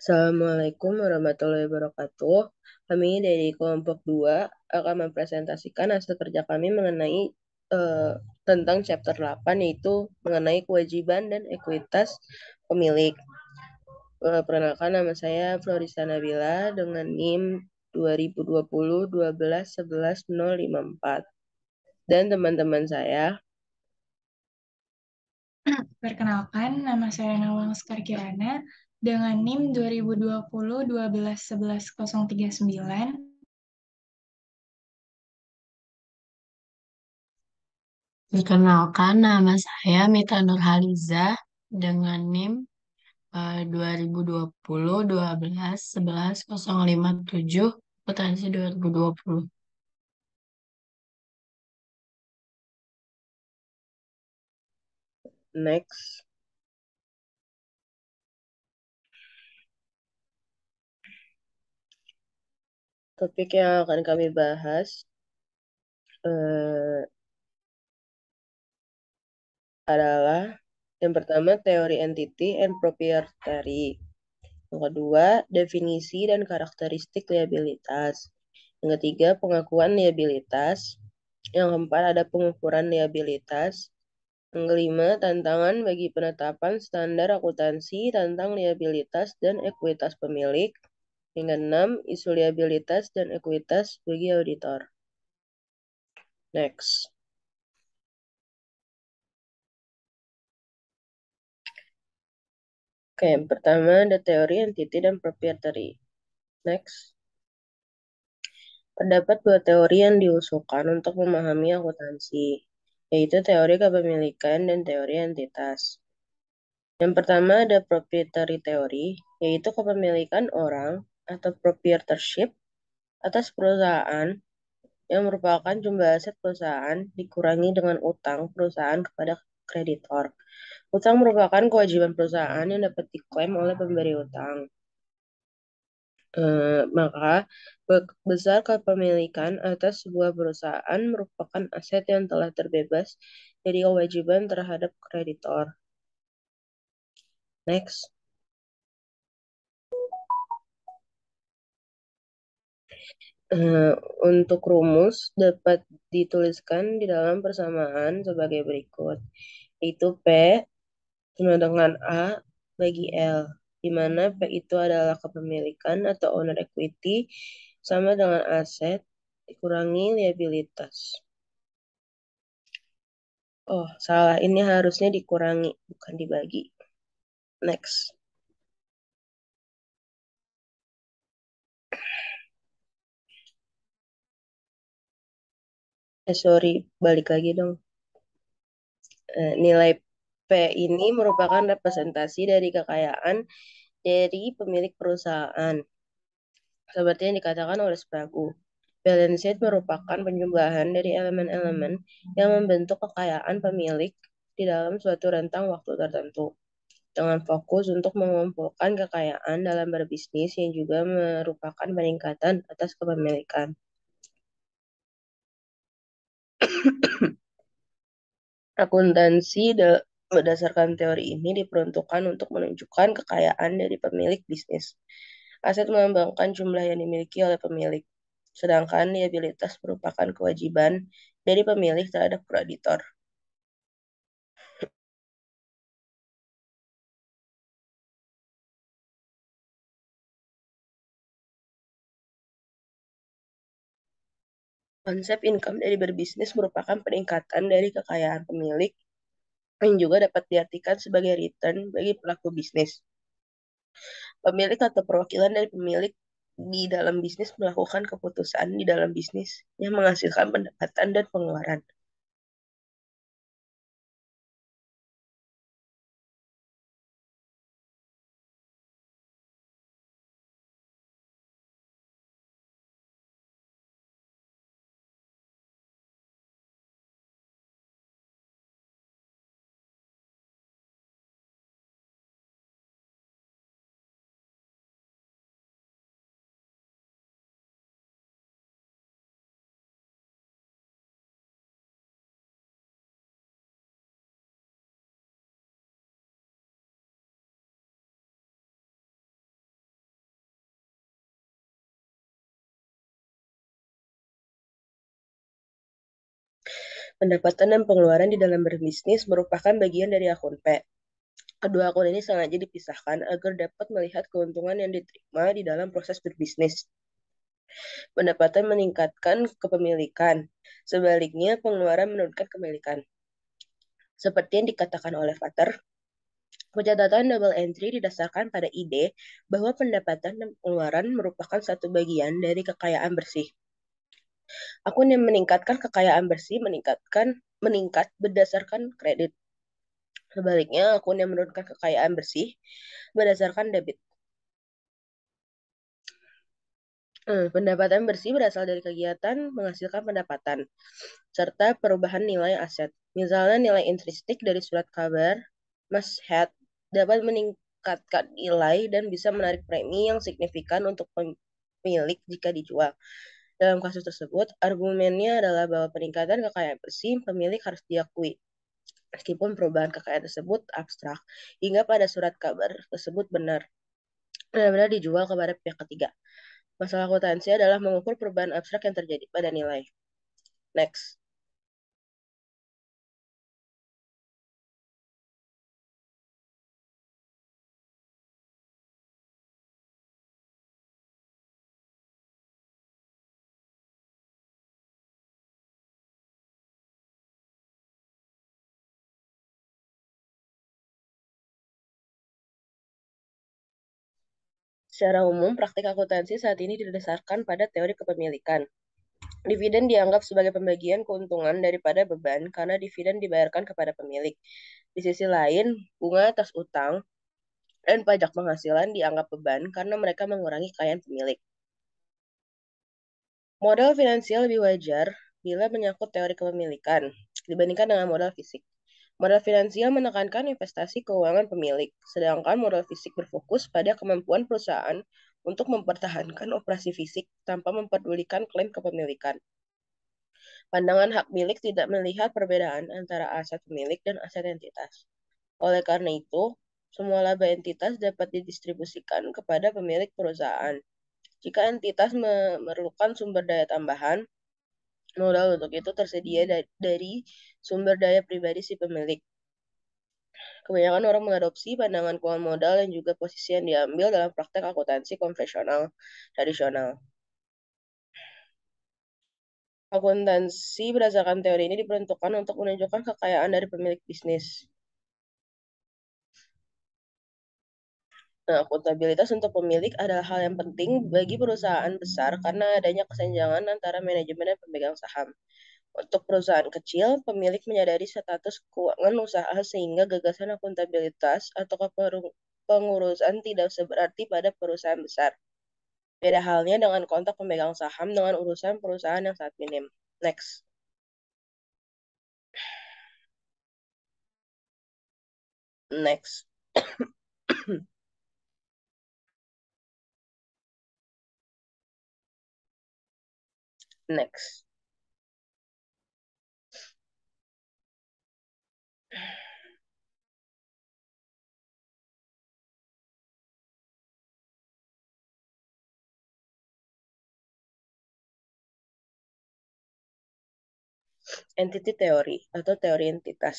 Assalamualaikum warahmatullahi wabarakatuh. Kami dari kelompok 2 akan mempresentasikan hasil kerja kami mengenai eh, tentang chapter 8 yaitu mengenai kewajiban dan ekuitas pemilik. Eh, perkenalkan nama saya Florisa Nabila dengan NIM 2020 12 11 054. Dan teman-teman saya Perkenalkan, nama saya Nawang Sekar Kirana, dengan NIM 2020 1211039 Perkenalkan, nama saya Mita Nurhaliza dengan NIM 2020-12-11-057, eh, potensi 2020. Next. Topik yang akan kami bahas uh, adalah yang pertama teori entity and proprietary. Yang kedua definisi dan karakteristik liabilitas. Yang ketiga pengakuan liabilitas. Yang keempat ada pengukuran liabilitas. Yang kelima, tantangan bagi penetapan standar akuntansi tentang liabilitas dan ekuitas pemilik. Hingga 6. Isu dan ekuitas bagi auditor. Next. Oke, okay, pertama ada teori entity dan proprietary. Next. Terdapat dua teori yang diusulkan untuk memahami akuntansi, yaitu teori kepemilikan dan teori entitas. Yang pertama ada proprietary teori, yaitu kepemilikan orang atau proprietorship atas perusahaan yang merupakan jumlah aset perusahaan dikurangi dengan utang perusahaan kepada kreditor. Utang merupakan kewajiban perusahaan yang dapat diklaim oleh pemberi utang. E, maka besar kepemilikan atas sebuah perusahaan merupakan aset yang telah terbebas dari kewajiban terhadap kreditor. Next. Eh, untuk rumus dapat dituliskan di dalam persamaan sebagai berikut, Itu P sama dengan A bagi L, di mana P itu adalah kepemilikan atau owner equity sama dengan aset dikurangi liabilitas. Oh, salah. Ini harusnya dikurangi, bukan dibagi. Next. eh sorry balik lagi dong eh, nilai P ini merupakan representasi dari kekayaan dari pemilik perusahaan seperti yang dikatakan oleh Spragu balance sheet merupakan penjumlahan dari elemen-elemen yang membentuk kekayaan pemilik di dalam suatu rentang waktu tertentu dengan fokus untuk mengumpulkan kekayaan dalam berbisnis yang juga merupakan peningkatan atas kepemilikan. Akuntansi berdasarkan teori ini diperuntukkan untuk menunjukkan kekayaan dari pemilik bisnis. Aset melambangkan jumlah yang dimiliki oleh pemilik, sedangkan liabilitas merupakan kewajiban dari pemilik terhadap kreditor. Konsep income dari berbisnis merupakan peningkatan dari kekayaan pemilik yang juga dapat diartikan sebagai return bagi pelaku bisnis. Pemilik atau perwakilan dari pemilik di dalam bisnis melakukan keputusan di dalam bisnis yang menghasilkan pendapatan dan pengeluaran. Pendapatan dan pengeluaran di dalam berbisnis merupakan bagian dari akun P. Kedua akun ini sengaja dipisahkan agar dapat melihat keuntungan yang diterima di dalam proses berbisnis. Pendapatan meningkatkan kepemilikan, sebaliknya pengeluaran menurunkan kepemilikan. Seperti yang dikatakan oleh Vater, Pencatatan double entry didasarkan pada ide bahwa pendapatan dan pengeluaran merupakan satu bagian dari kekayaan bersih. Aku meningkatkan kekayaan bersih, meningkatkan meningkat berdasarkan kredit. Sebaliknya, aku menurunkan kekayaan bersih berdasarkan debit. Hmm, pendapatan bersih berasal dari kegiatan menghasilkan pendapatan serta perubahan nilai aset. Misalnya nilai intristik dari surat kabar Mas Head dapat meningkatkan nilai dan bisa menarik premi yang signifikan untuk pemilik jika dijual. Dalam kasus tersebut, argumennya adalah bahwa peningkatan kekayaan bersih pemilik harus diakui, meskipun perubahan kekayaan tersebut abstrak, hingga pada surat kabar tersebut benar benar-benar dijual kepada pihak ketiga. Masalah akuntansi adalah mengukur perubahan abstrak yang terjadi pada nilai. Next. Secara umum, praktik akuntansi saat ini didasarkan pada teori kepemilikan. Dividen dianggap sebagai pembagian keuntungan daripada beban karena dividen dibayarkan kepada pemilik. Di sisi lain, bunga atas utang dan pajak penghasilan dianggap beban karena mereka mengurangi kekayaan pemilik. Modal finansial lebih wajar bila menyangkut teori kepemilikan dibandingkan dengan modal fisik. Modal finansial menekankan investasi keuangan pemilik, sedangkan modal fisik berfokus pada kemampuan perusahaan untuk mempertahankan operasi fisik tanpa memperdulikan klaim kepemilikan. Pandangan hak milik tidak melihat perbedaan antara aset pemilik dan aset entitas. Oleh karena itu, semua laba entitas dapat didistribusikan kepada pemilik perusahaan. Jika entitas memerlukan sumber daya tambahan, Modal untuk itu tersedia dari sumber daya pribadi si pemilik. Kebanyakan orang mengadopsi pandangan keuangan modal dan juga posisi yang diambil dalam praktek akuntansi konvensional tradisional. Akuntansi berdasarkan teori ini diperuntukkan untuk menunjukkan kekayaan dari pemilik bisnis. akuntabilitas untuk pemilik adalah hal yang penting bagi perusahaan besar karena adanya kesenjangan antara manajemen dan pemegang saham. Untuk perusahaan kecil, pemilik menyadari status keuangan usaha sehingga gagasan akuntabilitas atau pengurusan tidak seberarti pada perusahaan besar. Beda halnya dengan kontak pemegang saham dengan urusan perusahaan yang sangat minim. Next. Next. Next. entity teori atau teori entitas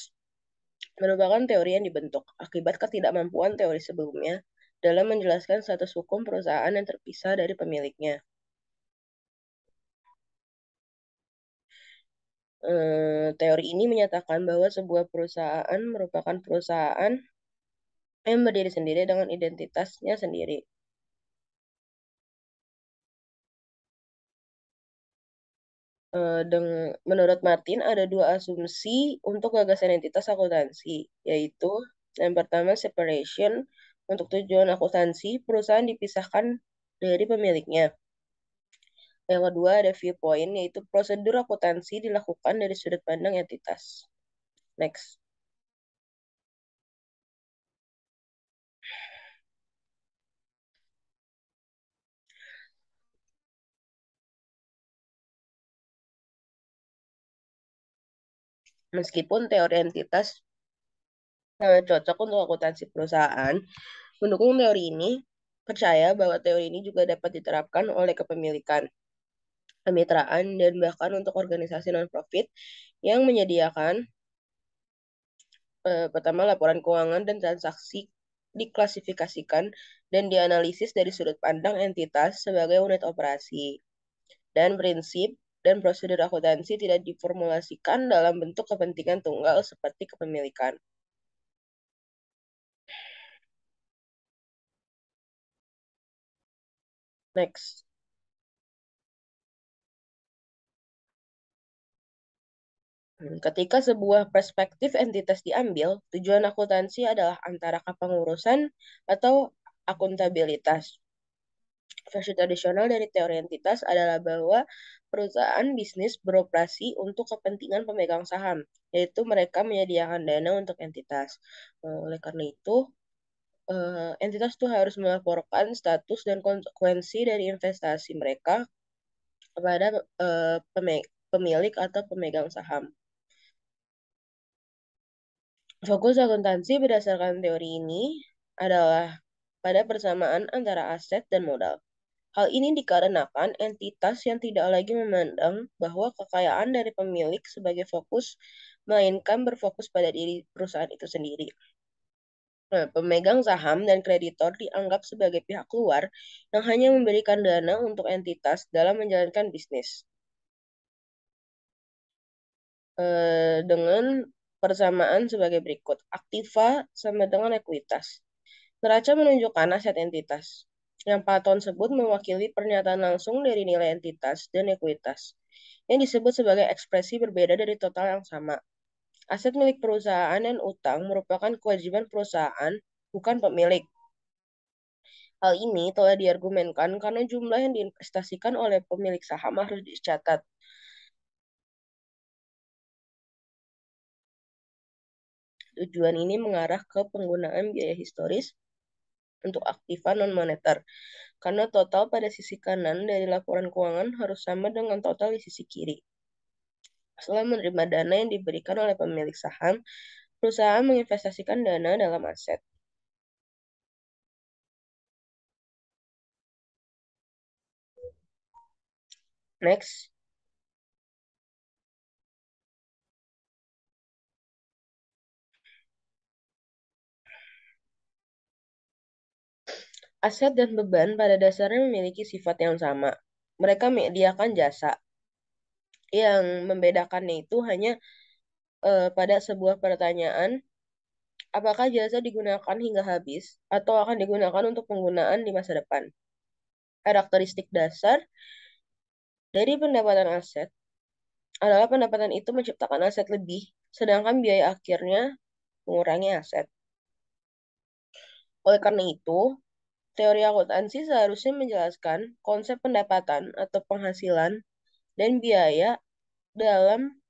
merupakan teori yang dibentuk akibat ketidakmampuan teori sebelumnya dalam menjelaskan status hukum perusahaan yang terpisah dari pemiliknya. Eh, teori ini menyatakan bahwa sebuah perusahaan merupakan perusahaan yang berdiri sendiri dengan identitasnya sendiri. Eh, menurut Martin ada dua asumsi untuk gagasan identitas akuntansi, yaitu yang pertama separation untuk tujuan akuntansi perusahaan dipisahkan dari pemiliknya. Yang kedua ada viewpoint, yaitu prosedur akuntansi dilakukan dari sudut pandang entitas. Next. Meskipun teori entitas sangat eh, cocok untuk akuntansi perusahaan, mendukung teori ini percaya bahwa teori ini juga dapat diterapkan oleh kepemilikan kemitraan, dan bahkan untuk organisasi non-profit yang menyediakan eh, pertama laporan keuangan dan transaksi diklasifikasikan dan dianalisis dari sudut pandang entitas sebagai unit operasi. Dan prinsip dan prosedur akuntansi tidak diformulasikan dalam bentuk kepentingan tunggal seperti kepemilikan. Next. Hmm, ketika sebuah perspektif entitas diambil, tujuan akuntansi adalah antara kepengurusan atau akuntabilitas. Versi tradisional dari teori entitas adalah bahwa perusahaan bisnis beroperasi untuk kepentingan pemegang saham, yaitu mereka menyediakan dana untuk entitas. Eh, oleh karena itu, eh, entitas itu harus melaporkan status dan konsekuensi dari investasi mereka kepada eh, pemilik atau pemegang saham. Fokus akuntansi berdasarkan teori ini adalah pada persamaan antara aset dan modal. Hal ini dikarenakan entitas yang tidak lagi memandang bahwa kekayaan dari pemilik sebagai fokus, melainkan berfokus pada diri perusahaan itu sendiri. Nah, pemegang saham dan kreditor dianggap sebagai pihak luar yang hanya memberikan dana untuk entitas dalam menjalankan bisnis. Eh, dengan persamaan sebagai berikut. Aktiva sama dengan ekuitas. Neraca menunjukkan aset entitas. Yang paton sebut mewakili pernyataan langsung dari nilai entitas dan ekuitas, yang disebut sebagai ekspresi berbeda dari total yang sama. Aset milik perusahaan dan utang merupakan kewajiban perusahaan, bukan pemilik. Hal ini telah diargumenkan karena jumlah yang diinvestasikan oleh pemilik saham harus dicatat Tujuan ini mengarah ke penggunaan biaya historis untuk aktiva non-moneter, karena total pada sisi kanan dari laporan keuangan harus sama dengan total di sisi kiri. Setelah menerima dana yang diberikan oleh pemilik saham, perusahaan menginvestasikan dana dalam aset. Next, Aset dan beban pada dasarnya memiliki sifat yang sama. Mereka menyediakan jasa. Yang membedakannya itu hanya eh, pada sebuah pertanyaan, apakah jasa digunakan hingga habis atau akan digunakan untuk penggunaan di masa depan. Karakteristik dasar dari pendapatan aset adalah pendapatan itu menciptakan aset lebih, sedangkan biaya akhirnya mengurangi aset. Oleh karena itu, Teori akuntansi seharusnya menjelaskan konsep pendapatan atau penghasilan dan biaya dalam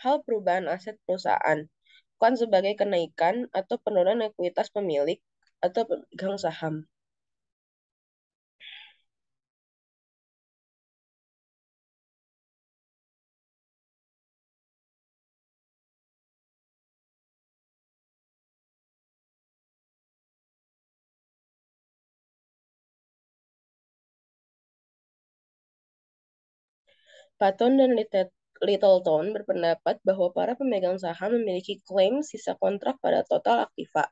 hal perubahan aset perusahaan, bukan sebagai kenaikan atau penurunan ekuitas pemilik atau pemegang saham. Patton dan Littleton berpendapat bahwa para pemegang saham memiliki klaim sisa kontrak pada total aktiva.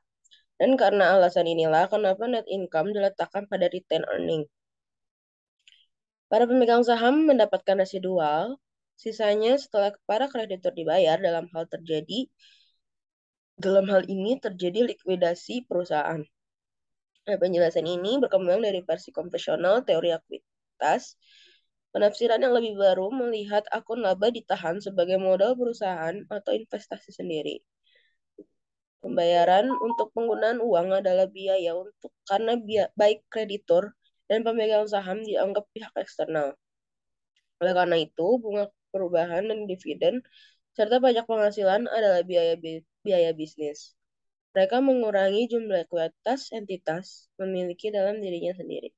Dan karena alasan inilah, kenapa net income diletakkan pada retained earning. Para pemegang saham mendapatkan residual, sisanya setelah para kreditur dibayar dalam hal terjadi dalam hal ini terjadi likuidasi perusahaan. Nah, penjelasan ini berkembang dari versi konvensional teori akuitas Penafsiran yang lebih baru melihat akun laba ditahan sebagai modal perusahaan atau investasi sendiri. Pembayaran untuk penggunaan uang adalah biaya untuk karena biaya, baik kreditor dan pemegang saham dianggap pihak eksternal. Oleh karena itu, bunga perubahan dan dividen serta pajak penghasilan adalah biaya biaya bisnis. Mereka mengurangi jumlah kualitas entitas memiliki dalam dirinya sendiri.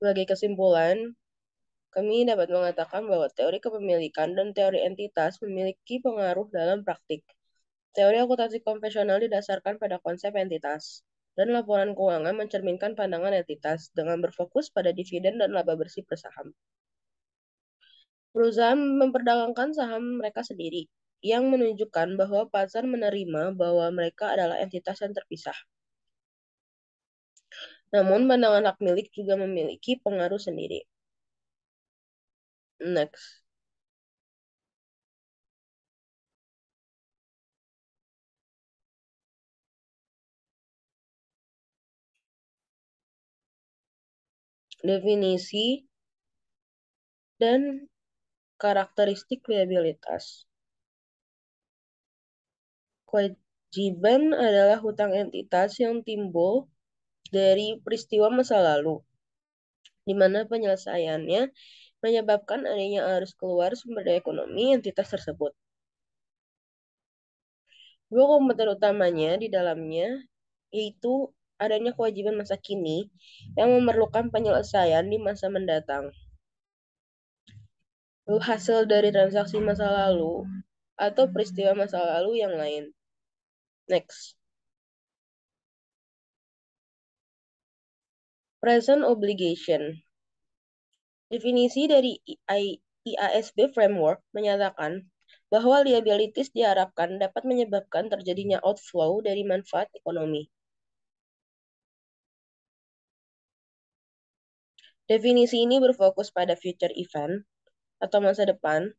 Sebagai kesimpulan, kami dapat mengatakan bahwa teori kepemilikan dan teori entitas memiliki pengaruh dalam praktik. Teori akuntansi konvensional didasarkan pada konsep entitas, dan laporan keuangan mencerminkan pandangan entitas dengan berfokus pada dividen dan laba bersih per saham. Perusahaan memperdagangkan saham mereka sendiri, yang menunjukkan bahwa pasar menerima bahwa mereka adalah entitas yang terpisah. Namun, pandangan hak milik juga memiliki pengaruh sendiri. Next. Definisi dan karakteristik liabilitas. Kewajiban adalah hutang entitas yang timbul dari peristiwa masa lalu, di mana penyelesaiannya menyebabkan adanya arus keluar sumber daya ekonomi entitas tersebut. Dua komputer utamanya di dalamnya yaitu adanya kewajiban masa kini yang memerlukan penyelesaian di masa mendatang. Hasil dari transaksi masa lalu atau peristiwa masa lalu yang lain. Next. Present obligation. Definisi dari IASB framework menyatakan bahwa liabilities diharapkan dapat menyebabkan terjadinya outflow dari manfaat ekonomi. Definisi ini berfokus pada future event atau masa depan.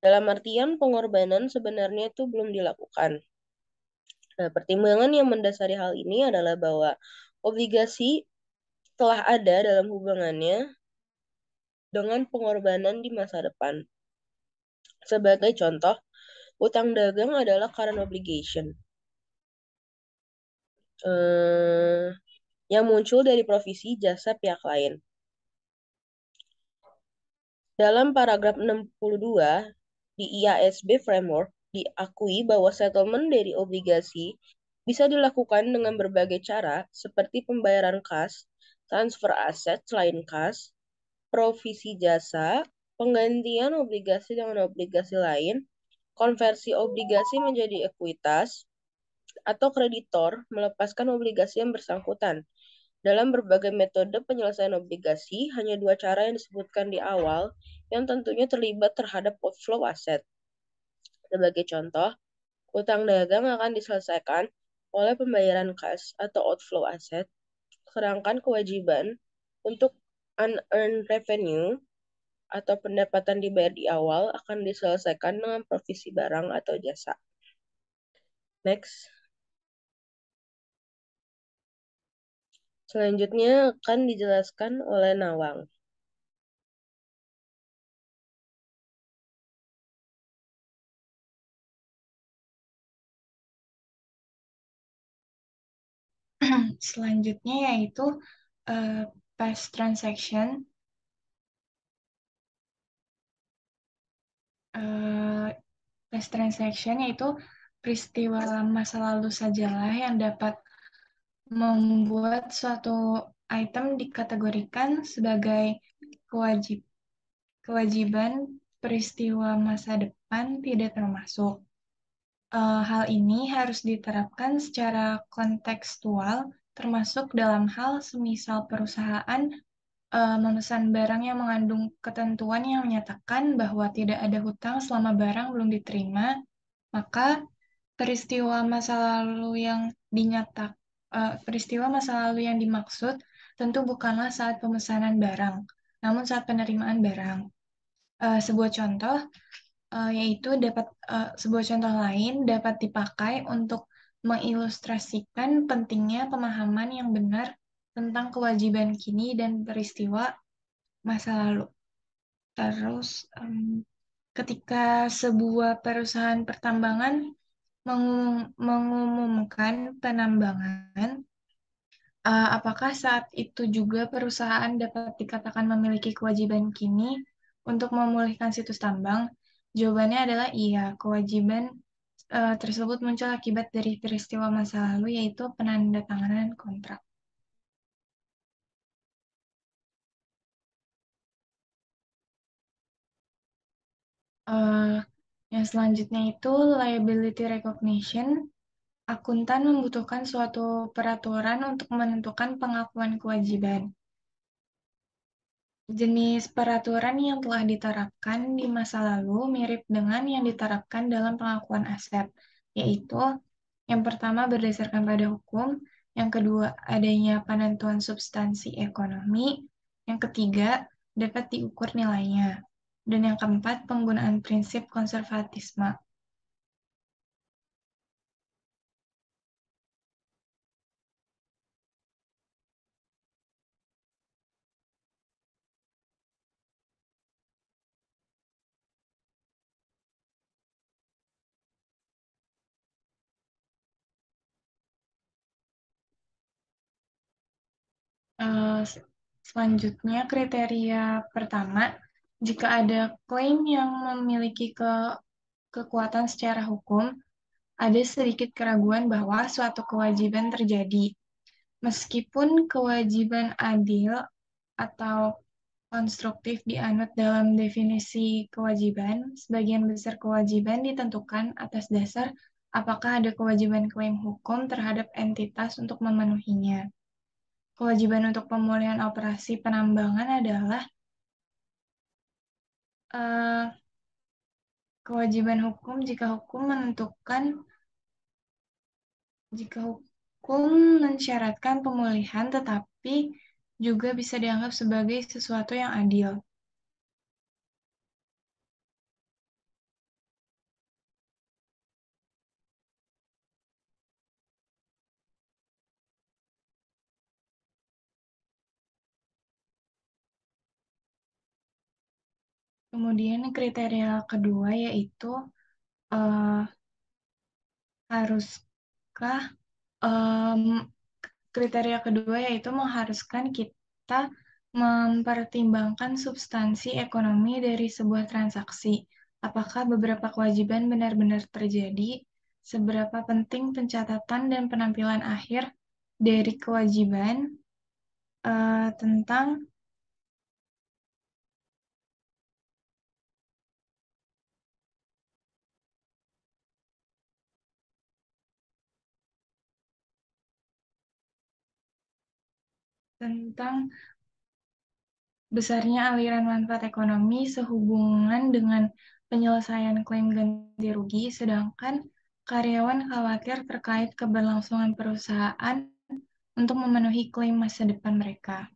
Dalam artian pengorbanan sebenarnya itu belum dilakukan. Nah, pertimbangan yang mendasari hal ini adalah bahwa obligasi telah ada dalam hubungannya dengan pengorbanan di masa depan. Sebagai contoh, utang dagang adalah current obligation. Eh, yang muncul dari provisi jasa pihak lain. Dalam paragraf 62 di IASB framework diakui bahwa settlement dari obligasi bisa dilakukan dengan berbagai cara seperti pembayaran kas, transfer aset selain kas, provisi jasa, penggantian obligasi dengan obligasi lain, konversi obligasi menjadi ekuitas, atau kreditor melepaskan obligasi yang bersangkutan. Dalam berbagai metode penyelesaian obligasi, hanya dua cara yang disebutkan di awal yang tentunya terlibat terhadap outflow aset. Sebagai contoh, utang dagang akan diselesaikan oleh pembayaran kas atau outflow aset sedangkan kewajiban untuk unearned revenue atau pendapatan dibayar di awal akan diselesaikan dengan provisi barang atau jasa. Next. Selanjutnya akan dijelaskan oleh Nawang. selanjutnya yaitu uh, past transaction. Uh, past transaction yaitu peristiwa masa lalu sajalah yang dapat membuat suatu item dikategorikan sebagai kewajib, kewajiban peristiwa masa depan tidak termasuk uh, hal ini harus diterapkan secara kontekstual, termasuk dalam hal semisal perusahaan uh, memesan barang yang mengandung ketentuan yang menyatakan bahwa tidak ada hutang selama barang belum diterima, maka peristiwa masa lalu yang dinyatak uh, eh, peristiwa masa lalu yang dimaksud tentu bukanlah saat pemesanan barang, namun saat penerimaan barang. Uh, sebuah contoh, uh, yaitu dapat uh, sebuah contoh lain dapat dipakai untuk mengilustrasikan pentingnya pemahaman yang benar tentang kewajiban kini dan peristiwa masa lalu. Terus um, ketika sebuah perusahaan pertambangan mengum mengumumkan penambangan uh, apakah saat itu juga perusahaan dapat dikatakan memiliki kewajiban kini untuk memulihkan situs tambang Jawabannya adalah iya, kewajiban uh, tersebut muncul akibat dari peristiwa masa lalu yaitu penanda penandatanganan kontrak. Uh, yang selanjutnya itu liability recognition. Akuntan membutuhkan suatu peraturan untuk menentukan pengakuan kewajiban. Jenis peraturan yang telah diterapkan di masa lalu mirip dengan yang diterapkan dalam pengakuan aset, yaitu yang pertama berdasarkan pada hukum, yang kedua adanya penentuan substansi ekonomi, yang ketiga dapat diukur nilainya, dan yang keempat penggunaan prinsip konservatisme. selanjutnya kriteria pertama, jika ada klaim yang memiliki ke, kekuatan secara hukum, ada sedikit keraguan bahwa suatu kewajiban terjadi. Meskipun kewajiban adil atau konstruktif dianut dalam definisi kewajiban, sebagian besar kewajiban ditentukan atas dasar apakah ada kewajiban klaim hukum terhadap entitas untuk memenuhinya kewajiban untuk pemulihan operasi penambangan adalah uh, kewajiban hukum jika hukum menentukan jika hukum mensyaratkan pemulihan tetapi juga bisa dianggap sebagai sesuatu yang adil. Kemudian kriteria kedua yaitu uh, haruskah um, kriteria kedua yaitu mengharuskan kita mempertimbangkan substansi ekonomi dari sebuah transaksi. Apakah beberapa kewajiban benar-benar terjadi? Seberapa penting pencatatan dan penampilan akhir dari kewajiban uh, tentang tentang besarnya aliran manfaat ekonomi sehubungan dengan penyelesaian klaim ganti rugi, sedangkan karyawan khawatir terkait keberlangsungan perusahaan untuk memenuhi klaim masa depan mereka.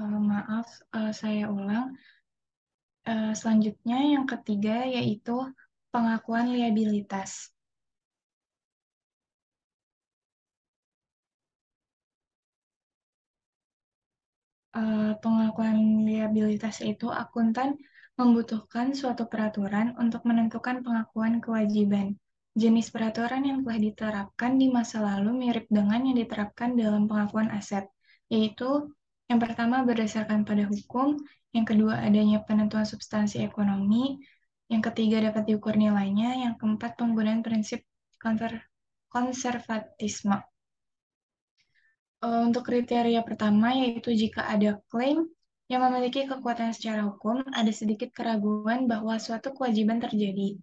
Eh, maaf, uh, saya ulang. Uh, selanjutnya yang ketiga yaitu pengakuan liabilitas. Uh, pengakuan liabilitas itu akuntan membutuhkan suatu peraturan untuk menentukan pengakuan kewajiban. Jenis peraturan yang telah diterapkan di masa lalu mirip dengan yang diterapkan dalam pengakuan aset, yaitu yang pertama berdasarkan pada hukum, yang kedua adanya penentuan substansi ekonomi, yang ketiga dapat diukur nilainya, yang keempat penggunaan prinsip konser konservatisme. E, untuk kriteria pertama yaitu jika ada klaim yang memiliki kekuatan secara hukum, ada sedikit keraguan bahwa suatu kewajiban terjadi.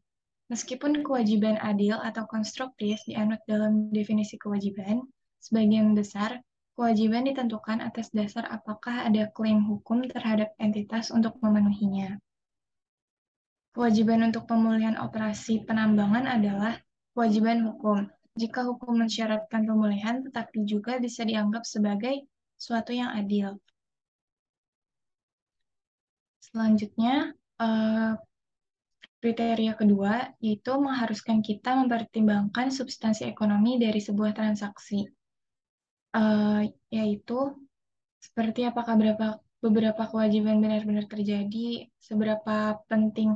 Meskipun kewajiban adil atau konstruktif dianut dalam definisi kewajiban, sebagian besar kewajiban ditentukan atas dasar apakah ada klaim hukum terhadap entitas untuk memenuhinya. Kewajiban untuk pemulihan operasi penambangan adalah kewajiban hukum. Jika hukum mensyaratkan pemulihan, tetapi juga bisa dianggap sebagai suatu yang adil. Selanjutnya, eh, kriteria kedua yaitu mengharuskan kita mempertimbangkan substansi ekonomi dari sebuah transaksi uh, eh, yaitu seperti apakah beberapa beberapa kewajiban benar-benar terjadi, seberapa penting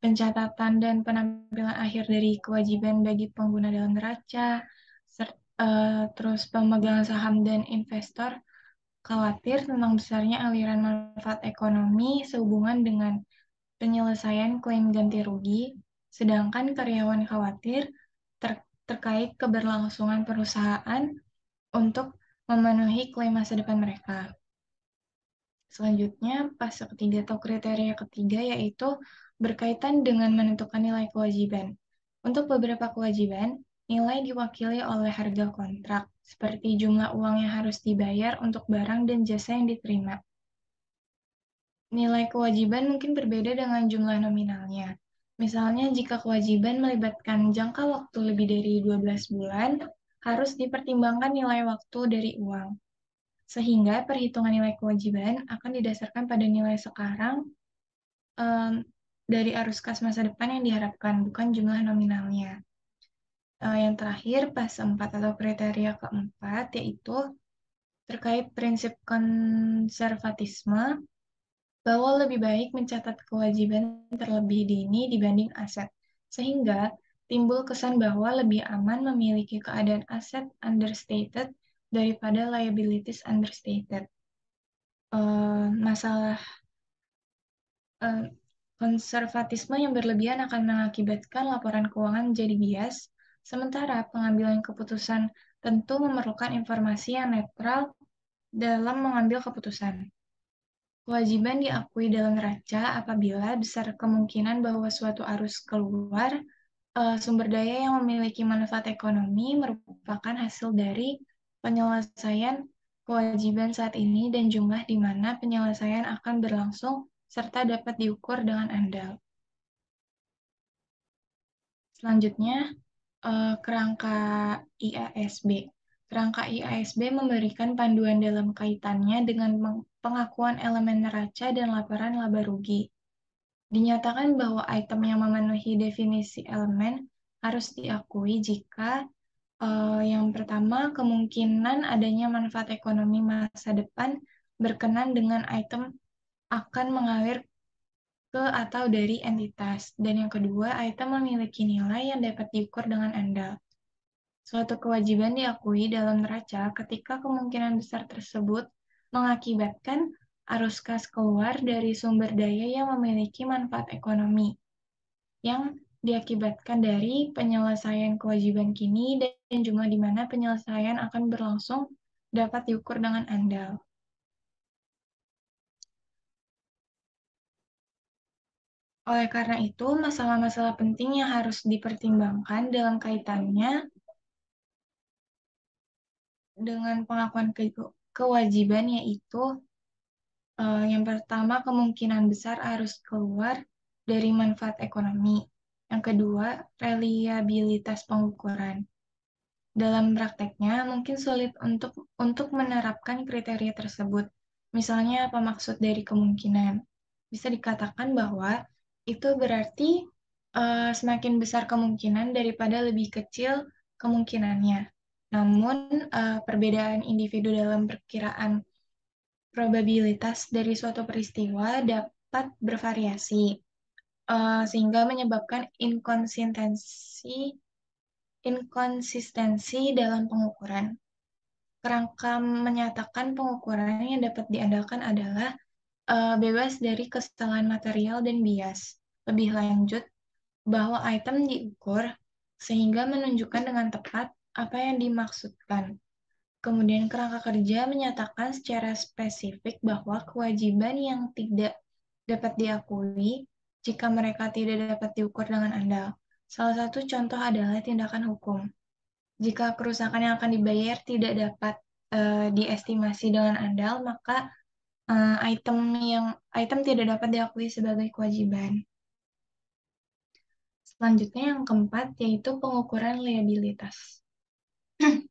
pencatatan dan penampilan akhir dari kewajiban bagi pengguna dalam neraca, ser, uh, terus pemegang saham dan investor khawatir tentang besarnya aliran manfaat ekonomi sehubungan dengan penyelesaian klaim ganti rugi, sedangkan karyawan khawatir ter terkait keberlangsungan perusahaan untuk memenuhi klaim masa depan mereka. Selanjutnya, fase ketiga atau kriteria ketiga yaitu berkaitan dengan menentukan nilai kewajiban. Untuk beberapa kewajiban, nilai diwakili oleh harga kontrak, seperti jumlah uang yang harus dibayar untuk barang dan jasa yang diterima. Nilai kewajiban mungkin berbeda dengan jumlah nominalnya. Misalnya, jika kewajiban melibatkan jangka waktu lebih dari 12 bulan, harus dipertimbangkan nilai waktu dari uang. Sehingga perhitungan nilai kewajiban akan didasarkan pada nilai sekarang um, dari arus kas masa depan yang diharapkan, bukan jumlah nominalnya. Uh, yang terakhir, pas 4 atau kriteria keempat, yaitu terkait prinsip konservatisme, bahwa lebih baik mencatat kewajiban terlebih dini dibanding aset. Sehingga timbul kesan bahwa lebih aman memiliki keadaan aset understated daripada liabilities understated. Uh, masalah uh, konservatisme yang berlebihan akan mengakibatkan laporan keuangan menjadi bias, sementara pengambilan keputusan tentu memerlukan informasi yang netral dalam mengambil keputusan. Kewajiban diakui dalam raca apabila besar kemungkinan bahwa suatu arus keluar uh, sumber daya yang memiliki manfaat ekonomi merupakan hasil dari penyelesaian kewajiban saat ini dan jumlah di mana penyelesaian akan berlangsung serta dapat diukur dengan andal. Selanjutnya, eh, kerangka IASB. Kerangka IASB memberikan panduan dalam kaitannya dengan pengakuan elemen neraca dan laporan laba rugi. Dinyatakan bahwa item yang memenuhi definisi elemen harus diakui jika uh, yang pertama kemungkinan adanya manfaat ekonomi masa depan berkenan dengan item akan mengalir ke atau dari entitas. Dan yang kedua, item memiliki nilai yang dapat diukur dengan andal. Suatu kewajiban diakui dalam neraca ketika kemungkinan besar tersebut mengakibatkan arus kas keluar dari sumber daya yang memiliki manfaat ekonomi, yang diakibatkan dari penyelesaian kewajiban kini dan juga di mana penyelesaian akan berlangsung dapat diukur dengan andal. Oleh karena itu, masalah-masalah penting yang harus dipertimbangkan dalam kaitannya dengan pengakuan kewajiban yaitu uh, yang pertama kemungkinan besar harus keluar dari manfaat ekonomi. Yang kedua, reliabilitas pengukuran. Dalam prakteknya, mungkin sulit untuk untuk menerapkan kriteria tersebut. Misalnya, apa maksud dari kemungkinan? Bisa dikatakan bahwa itu berarti uh, semakin besar kemungkinan daripada lebih kecil kemungkinannya. Namun, uh, perbedaan individu dalam perkiraan probabilitas dari suatu peristiwa dapat bervariasi, uh, sehingga menyebabkan inkonsistensi inkonsistensi dalam pengukuran. Kerangka menyatakan pengukuran yang dapat diandalkan adalah uh, bebas dari kesalahan material dan bias. Lebih lanjut, bahwa item diukur sehingga menunjukkan dengan tepat apa yang dimaksudkan. Kemudian kerangka kerja menyatakan secara spesifik bahwa kewajiban yang tidak dapat diakui jika mereka tidak dapat diukur dengan andal. Salah satu contoh adalah tindakan hukum. Jika kerusakan yang akan dibayar tidak dapat uh, diestimasi dengan andal, maka uh, item yang item tidak dapat diakui sebagai kewajiban. Selanjutnya yang keempat yaitu pengukuran liabilitas.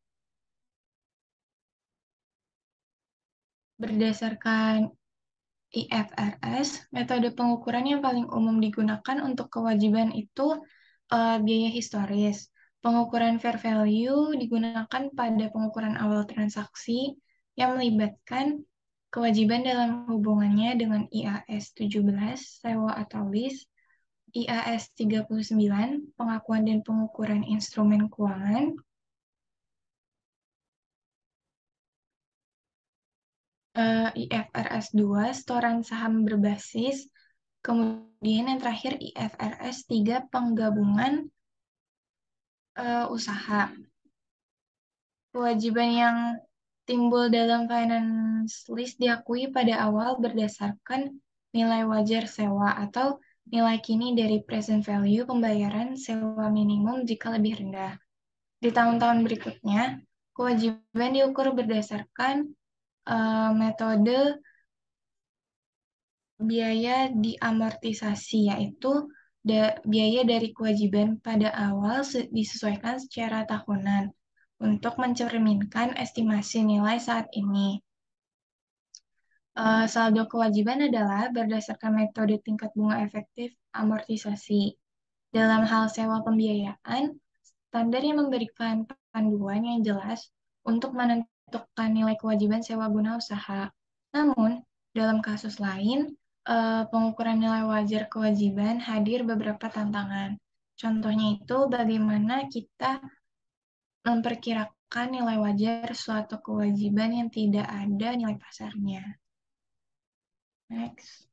Berdasarkan IFRS, metode pengukuran yang paling umum digunakan untuk kewajiban itu uh, biaya historis. Pengukuran fair value digunakan pada pengukuran awal transaksi yang melibatkan kewajiban dalam hubungannya dengan IAS 17, sewa atau lease, IAS 39, pengakuan dan pengukuran instrumen keuangan, uh, eh, IFRS 2 setoran saham berbasis, kemudian yang terakhir IFRS 3 penggabungan uh, usaha. Kewajiban yang timbul dalam finance list diakui pada awal berdasarkan nilai wajar sewa atau nilai kini dari present value pembayaran sewa minimum jika lebih rendah. Di tahun-tahun berikutnya, kewajiban diukur berdasarkan Eh, metode biaya diamortisasi yaitu biaya dari kewajiban pada awal disesuaikan secara tahunan untuk mencerminkan estimasi nilai saat ini. Uh, saldo kewajiban adalah berdasarkan metode tingkat bunga efektif amortisasi. Dalam hal sewa pembiayaan, standar yang memberikan panduan yang jelas untuk menentukan menjatuhkan nilai kewajiban sewa guna usaha. Namun, dalam kasus lain, eh, pengukuran nilai wajar kewajiban hadir beberapa tantangan. Contohnya itu bagaimana kita memperkirakan nilai wajar suatu kewajiban yang tidak ada nilai pasarnya. Next.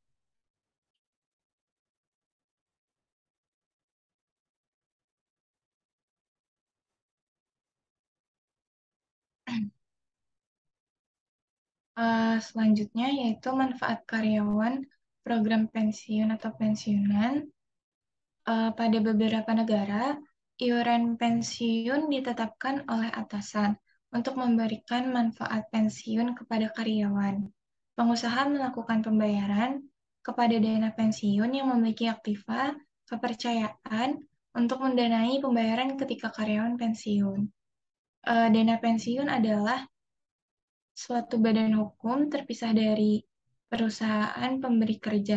Eh, selanjutnya yaitu manfaat karyawan program pensiun atau pensiunan. Uh, pada beberapa negara, iuran pensiun ditetapkan oleh atasan untuk memberikan manfaat pensiun kepada karyawan. Pengusaha melakukan pembayaran kepada dana pensiun yang memiliki aktiva kepercayaan untuk mendanai pembayaran ketika karyawan pensiun. Eh, dana pensiun adalah suatu badan hukum terpisah dari perusahaan pemberi kerja.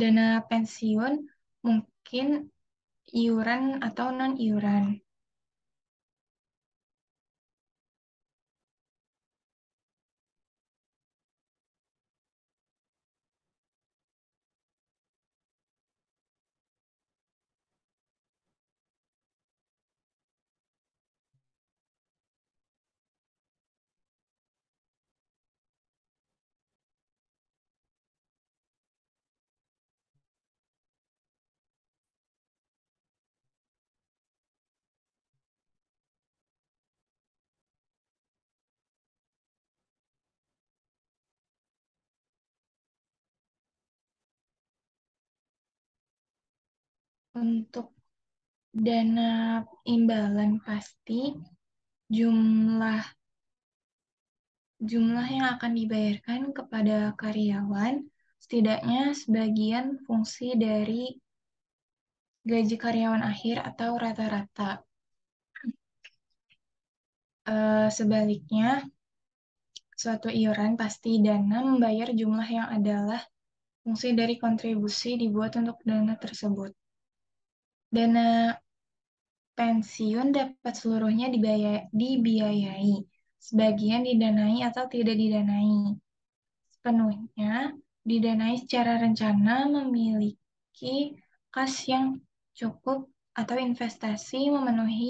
Dana pensiun mungkin iuran atau non-iuran. Untuk dana imbalan pasti jumlah jumlah yang akan dibayarkan kepada karyawan setidaknya sebagian fungsi dari gaji karyawan akhir atau rata-rata. Eh, sebaliknya, suatu iuran pasti dana membayar jumlah yang adalah fungsi dari kontribusi dibuat untuk dana tersebut. Dana pensiun dapat seluruhnya dibayar, dibiayai, sebagian didanai atau tidak didanai. Sepenuhnya didanai secara rencana memiliki kas yang cukup atau investasi memenuhi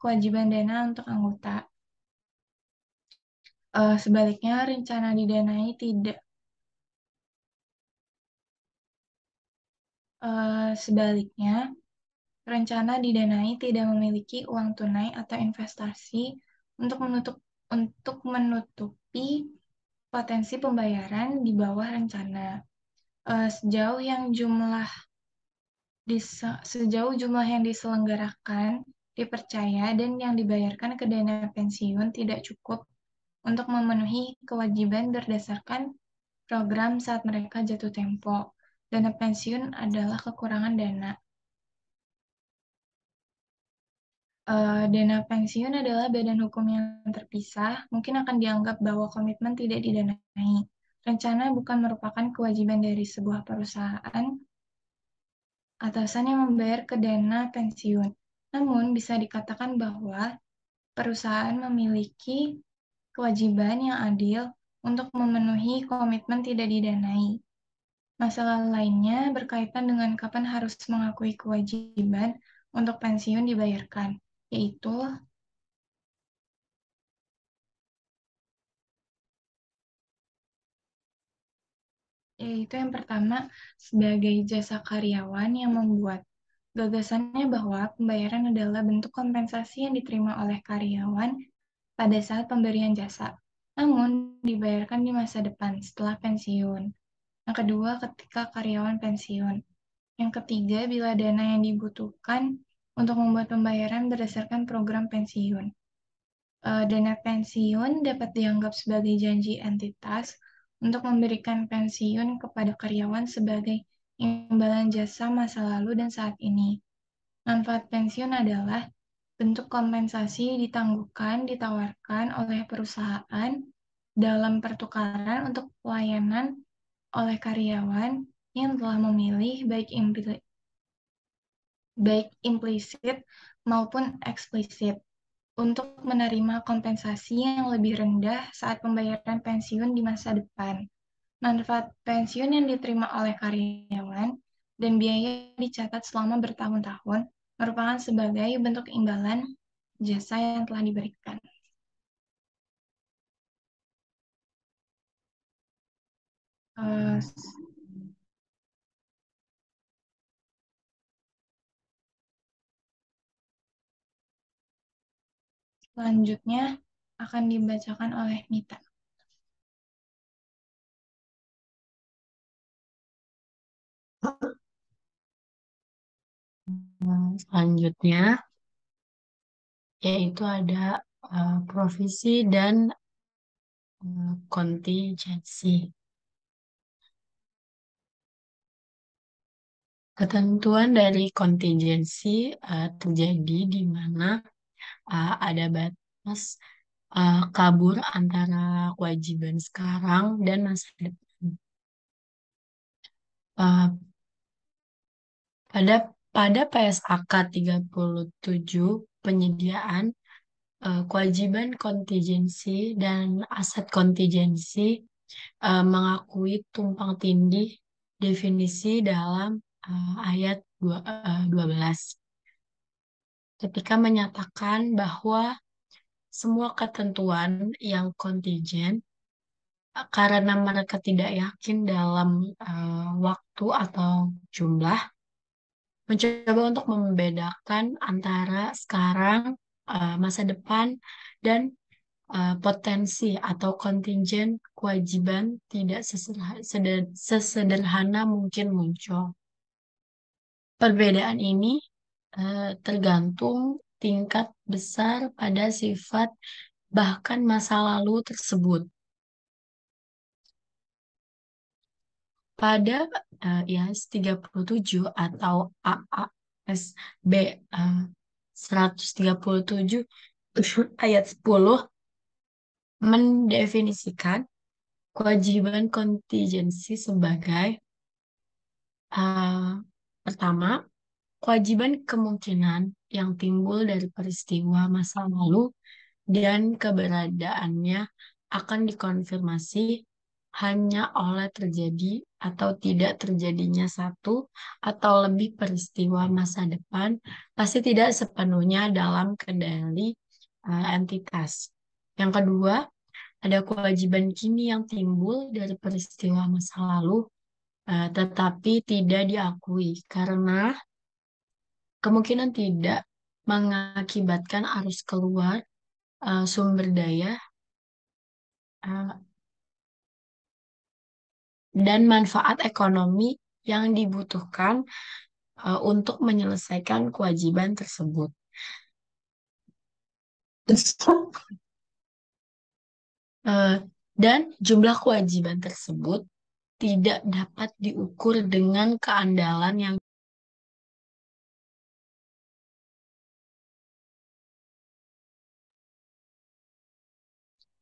kewajiban dana untuk anggota. Uh, sebaliknya, rencana didanai tidak. Uh, sebaliknya, rencana didanai tidak memiliki uang tunai atau investasi untuk menutup untuk menutupi potensi pembayaran di bawah rencana. Uh, sejauh yang jumlah sejauh jumlah yang diselenggarakan dipercaya dan yang dibayarkan ke dana pensiun tidak cukup untuk memenuhi kewajiban berdasarkan program saat mereka jatuh tempo. Dana pensiun adalah kekurangan dana. uh, dana pensiun adalah badan hukum yang terpisah, mungkin akan dianggap bahwa komitmen tidak didanai. Rencana bukan merupakan kewajiban dari sebuah perusahaan atasannya membayar ke dana pensiun. Namun, bisa dikatakan bahwa perusahaan memiliki kewajiban yang adil untuk memenuhi komitmen tidak didanai. Masalah lainnya berkaitan dengan kapan harus mengakui kewajiban untuk pensiun dibayarkan yaitu yaitu yang pertama sebagai jasa karyawan yang membuat gagasannya bahwa pembayaran adalah bentuk kompensasi yang diterima oleh karyawan pada saat pemberian jasa, namun dibayarkan di masa depan setelah pensiun. Yang kedua, ketika karyawan pensiun. Yang ketiga, bila dana yang dibutuhkan untuk membuat pembayaran berdasarkan program pensiun. Eh, dana pensiun dapat dianggap sebagai janji entitas untuk memberikan pensiun kepada karyawan sebagai imbalan jasa masa lalu dan saat ini. Manfaat pensiun adalah bentuk kompensasi ditangguhkan, ditawarkan oleh perusahaan dalam pertukaran untuk pelayanan oleh karyawan yang telah memilih baik baik implisit maupun eksplisit untuk menerima kompensasi yang lebih rendah saat pembayaran pensiun di masa depan. Manfaat pensiun yang diterima oleh karyawan dan biaya dicatat selama bertahun-tahun merupakan sebagai bentuk imbalan jasa yang telah diberikan. Uh, Selanjutnya akan dibacakan oleh Mita. Selanjutnya yaitu ada uh, eh, provisi dan uh, Ketentuan dari kontingensi uh, terjadi di mana uh, ada batas uh, kabur antara kewajiban sekarang dan masa depan. Uh, pada pada PSAK 37 penyediaan uh, kewajiban kontingensi dan aset kontingensi uh, mengakui tumpang tindih definisi dalam uh, ayat 2, uh, 12 ketika menyatakan bahwa semua ketentuan yang kontingen eh, karena mereka tidak yakin dalam uh, waktu atau jumlah, mencoba untuk membedakan antara sekarang, uh, masa depan, dan uh, potensi atau kontingen kewajiban tidak sesederhana mungkin muncul. Perbedaan ini Eh, tergantung tingkat besar pada sifat bahkan masa lalu tersebut. Pada uh, IAS 37 atau AASB uh, 137 ayat 10 mendefinisikan kewajiban kontingensi sebagai uh, pertama kewajiban kemungkinan yang timbul dari peristiwa masa lalu dan keberadaannya akan dikonfirmasi hanya oleh terjadi atau tidak terjadinya satu atau lebih peristiwa masa depan pasti tidak sepenuhnya dalam kendali eh, entitas. Yang kedua, ada kewajiban kini yang timbul dari peristiwa masa lalu eh, tetapi tidak diakui karena kemungkinan tidak mengakibatkan arus keluar uh, sumber daya uh, dan manfaat ekonomi yang dibutuhkan uh, untuk menyelesaikan kewajiban tersebut. Uh, dan jumlah kewajiban tersebut tidak dapat diukur dengan keandalan yang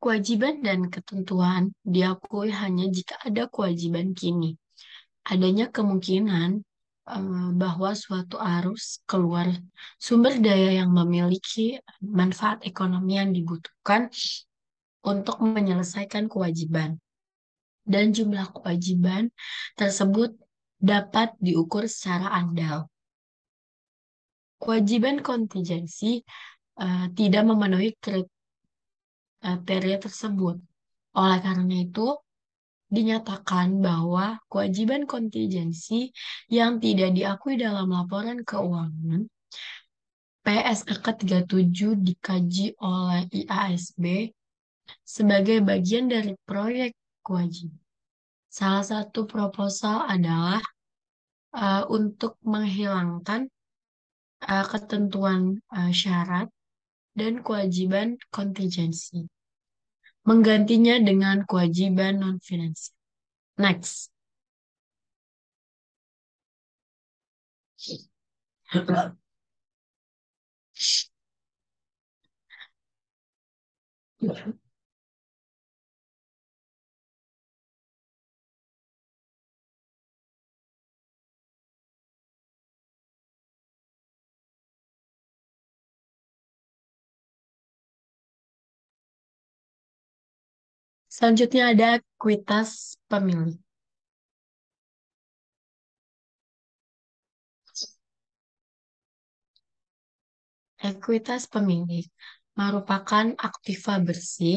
Kewajiban dan ketentuan diakui hanya jika ada kewajiban kini. Adanya kemungkinan eh, bahwa suatu arus keluar sumber daya yang memiliki manfaat ekonomi yang dibutuhkan untuk menyelesaikan kewajiban. Dan jumlah kewajiban tersebut dapat diukur secara andal. Kewajiban kontingensi uh, tidak memenuhi kriteria. Eh, teori tersebut. Oleh karena itu, dinyatakan bahwa kewajiban kontingensi yang tidak diakui dalam laporan keuangan PSK 37 dikaji oleh IASB sebagai bagian dari proyek kewajiban. Salah satu proposal adalah uh, untuk menghilangkan uh, ketentuan uh, syarat dan kewajiban kontingensi. Menggantinya dengan kewajiban non-finansial. Next. Yeah. Selanjutnya ada kuitas pemilih. Ekuitas eh, pemilih merupakan aktiva bersih,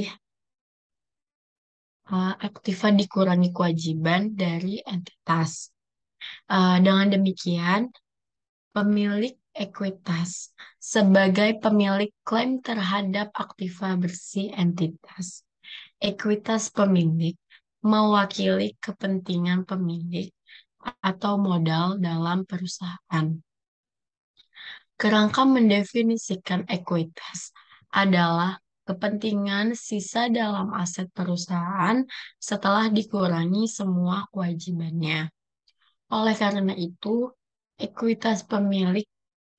eh, aktiva dikurangi kewajiban dari entitas. Eh, dengan demikian, pemilik ekuitas sebagai pemilik klaim terhadap aktiva bersih entitas Ekuitas pemilik mewakili kepentingan pemilik atau modal dalam perusahaan. Kerangka mendefinisikan ekuitas adalah kepentingan sisa dalam aset perusahaan setelah dikurangi semua kewajibannya. Oleh karena itu, ekuitas pemilik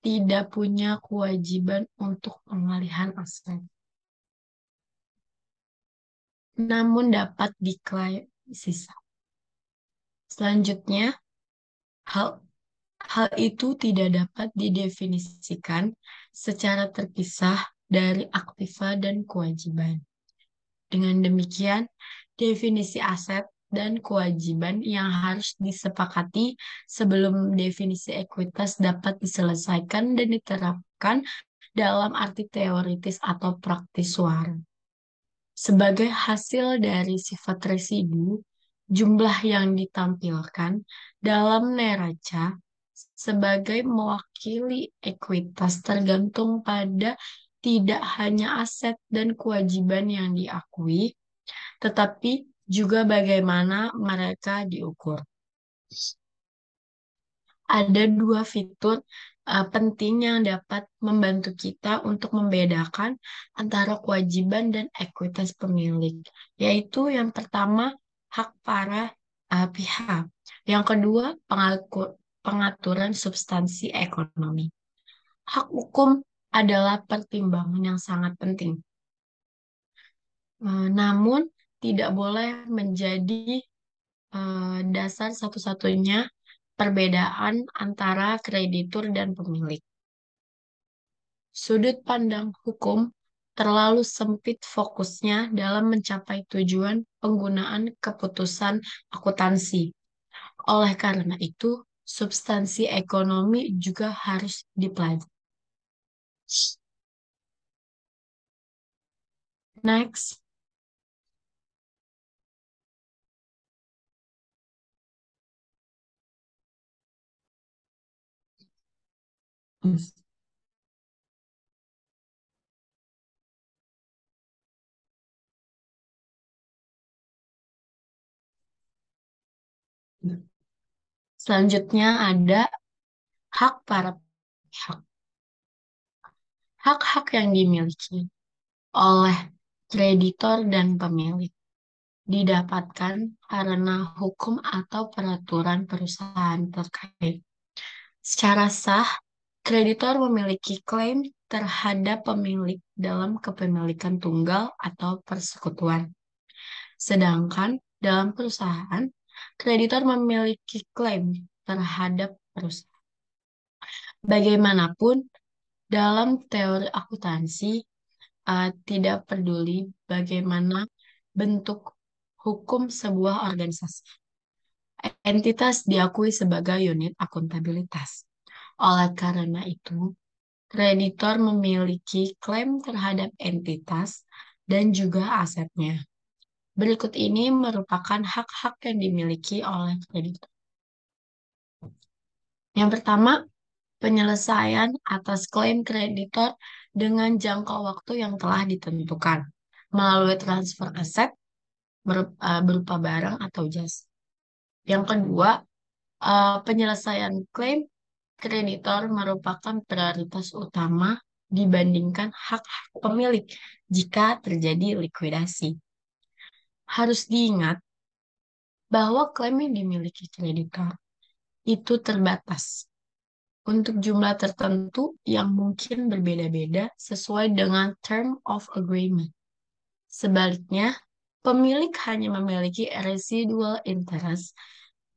tidak punya kewajiban untuk pengalihan aset namun dapat diklaim sisa. Selanjutnya, hal hal itu tidak dapat didefinisikan secara terpisah dari aktiva dan kewajiban. Dengan demikian, definisi aset dan kewajiban yang harus disepakati sebelum definisi ekuitas dapat diselesaikan dan diterapkan dalam arti teoritis atau praktis suara. Sebagai hasil dari sifat residu, jumlah yang ditampilkan dalam neraca sebagai mewakili ekuitas tergantung pada tidak hanya aset dan kewajiban yang diakui, tetapi juga bagaimana mereka diukur. Ada dua fitur uh, penting yang dapat membantu kita untuk membedakan antara kewajiban dan ekuitas pemilik, yaitu yang pertama hak para uh, pihak, yang kedua pengaturan substansi ekonomi. Hak hukum adalah pertimbangan yang sangat penting. Uh, namun tidak boleh menjadi uh, dasar satu-satunya perbedaan antara kreditur dan pemilik. Sudut pandang hukum terlalu sempit fokusnya dalam mencapai tujuan penggunaan keputusan akuntansi. Oleh karena itu, substansi ekonomi juga harus dipelajari. Next, Selanjutnya ada hak para pihak. Hak-hak yang dimiliki oleh kreditor dan pemilik didapatkan karena hukum atau peraturan perusahaan terkait. Secara sah, kreditor memiliki klaim terhadap pemilik dalam kepemilikan tunggal atau persekutuan. Sedangkan dalam perusahaan, kreditor memiliki klaim terhadap perusahaan. Bagaimanapun, dalam teori akuntansi, uh, tidak peduli bagaimana bentuk hukum sebuah organisasi. Entitas diakui sebagai unit akuntabilitas. Oleh karena itu, kreditor memiliki klaim terhadap entitas dan juga asetnya. Berikut ini merupakan hak-hak yang dimiliki oleh kreditor. Yang pertama, penyelesaian atas klaim kreditor dengan jangka waktu yang telah ditentukan melalui transfer aset e, berupa barang atau jasa. Yang kedua, e, penyelesaian klaim kreditor merupakan prioritas utama dibandingkan hak pemilik jika terjadi likuidasi. Harus diingat bahwa klaim yang dimiliki kreditor itu terbatas untuk jumlah tertentu yang mungkin berbeda-beda sesuai dengan term of agreement. Sebaliknya, pemilik hanya memiliki residual interest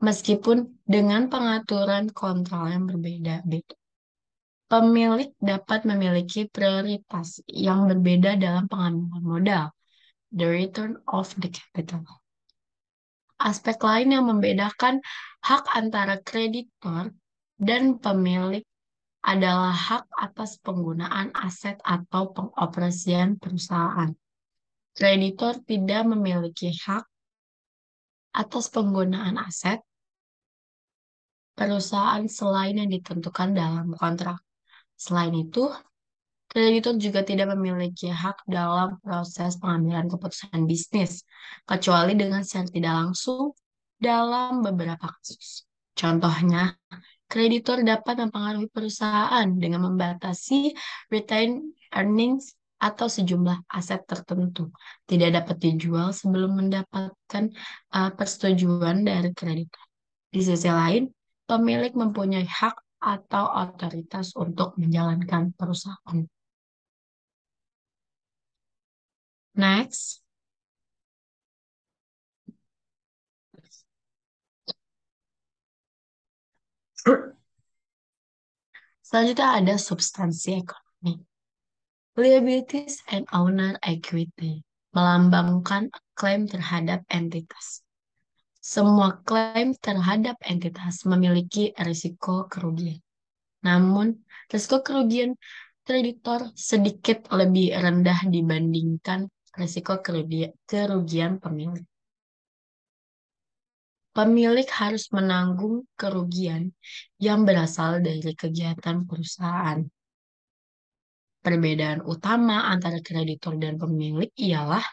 meskipun dengan pengaturan kontrol yang berbeda-beda. Pemilik dapat memiliki prioritas yang berbeda dalam pengambilan modal, the return of the capital. Aspek lain yang membedakan hak antara kreditor dan pemilik adalah hak atas penggunaan aset atau pengoperasian perusahaan. Kreditor tidak memiliki hak atas penggunaan aset perusahaan selain yang ditentukan dalam kontrak. Selain itu, kreditur juga tidak memiliki hak dalam proses pengambilan keputusan bisnis, kecuali dengan secara tidak langsung dalam beberapa kasus. Contohnya, kreditur dapat mempengaruhi perusahaan dengan membatasi retain earnings atau sejumlah aset tertentu tidak dapat dijual sebelum mendapatkan uh, persetujuan dari kreditor. Di sisi lain, pemilik mempunyai hak atau otoritas untuk menjalankan perusahaan. Next. Selanjutnya ada substansi ekonomi liabilities and owner equity, melambangkan klaim terhadap entitas. Semua klaim terhadap entitas memiliki risiko kerugian. Namun, risiko kerugian kreditor sedikit lebih rendah dibandingkan risiko kerugian, pemilik. Pemilik harus menanggung kerugian yang berasal dari kegiatan perusahaan Perbedaan utama antara kreditor dan pemilik ialah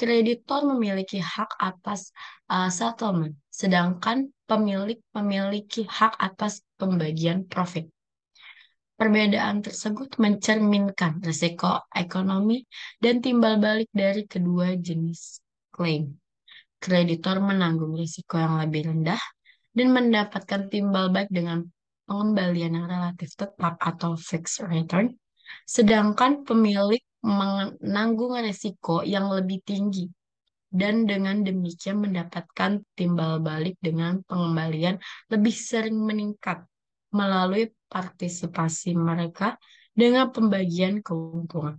kreditor memiliki hak atas uh, settlement, sedangkan pemilik memiliki hak atas pembagian profit. Perbedaan tersebut mencerminkan risiko ekonomi dan timbal balik dari kedua jenis klaim. Kreditor menanggung risiko yang lebih rendah dan mendapatkan timbal balik dengan pengembalian yang relatif tetap atau fixed return, Sedangkan pemilik menanggung resiko yang lebih tinggi dan dengan demikian mendapatkan timbal balik dengan pengembalian lebih sering meningkat melalui partisipasi mereka dengan pembagian keuntungan.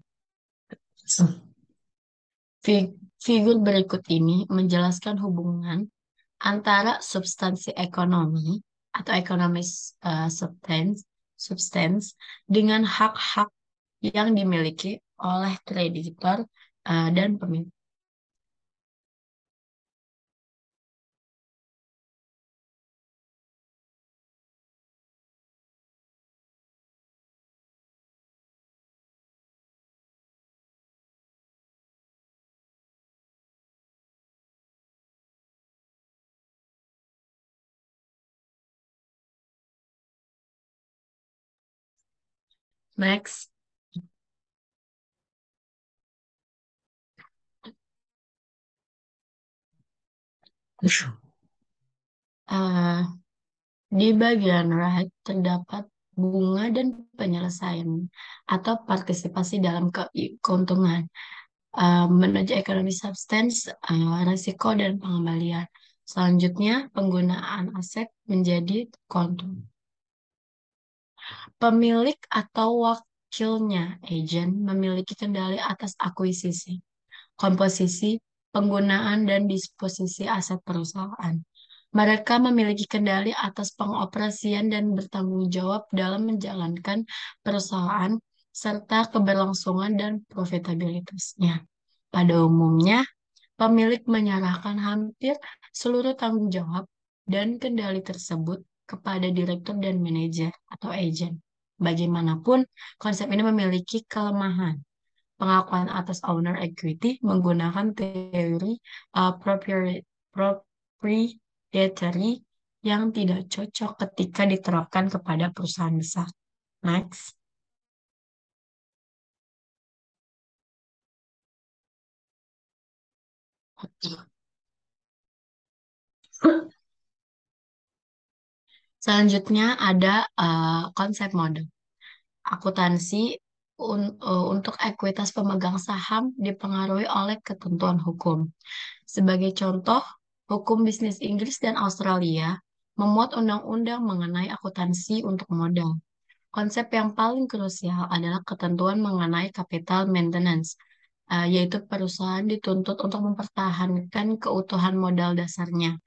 Figur berikut ini menjelaskan hubungan antara substansi ekonomi atau ekonomis uh, eh, substance, substance dengan hak-hak yang dimiliki oleh kreditor uh, dan pemilik Next. Uh, di bagian right terdapat bunga dan penyelesaian atau partisipasi dalam keuntungan uh, menuju ekonomi substance, uh, resiko dan pengembalian. Selanjutnya, penggunaan aset menjadi kontum. Pemilik atau wakilnya, agent, memiliki kendali atas akuisisi, komposisi, penggunaan dan disposisi aset perusahaan. Mereka memiliki kendali atas pengoperasian dan bertanggung jawab dalam menjalankan perusahaan serta keberlangsungan dan profitabilitasnya. Pada umumnya, pemilik menyerahkan hampir seluruh tanggung jawab dan kendali tersebut kepada direktur dan manajer atau agen. Bagaimanapun, konsep ini memiliki kelemahan, pengakuan atas owner equity menggunakan teori uh, proprietary yang tidak cocok ketika diterapkan kepada perusahaan besar. Next. Selanjutnya ada uh, konsep model. Akuntansi un, uh, untuk ekuitas pemegang saham dipengaruhi oleh ketentuan hukum. Sebagai contoh, hukum bisnis Inggris dan Australia memuat undang-undang mengenai akuntansi untuk modal. Konsep yang paling krusial adalah ketentuan mengenai capital maintenance, uh, yaitu perusahaan dituntut untuk mempertahankan keutuhan modal dasarnya.